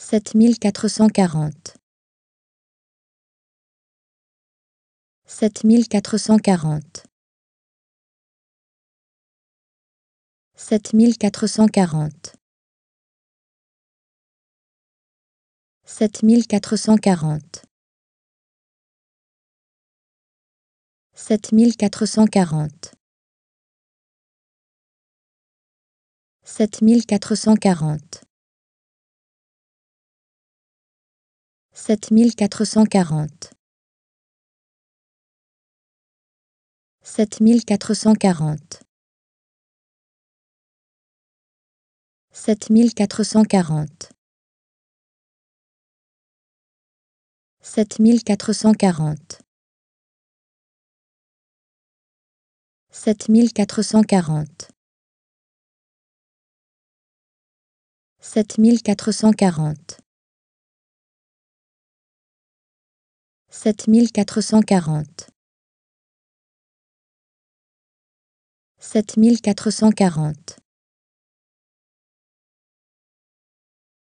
7440 7440 7440 7440 7440 7440 7440 7440 7440 7440 7440 7440 Sept mille quatre cent quarante. Sept mille quatre cent quarante.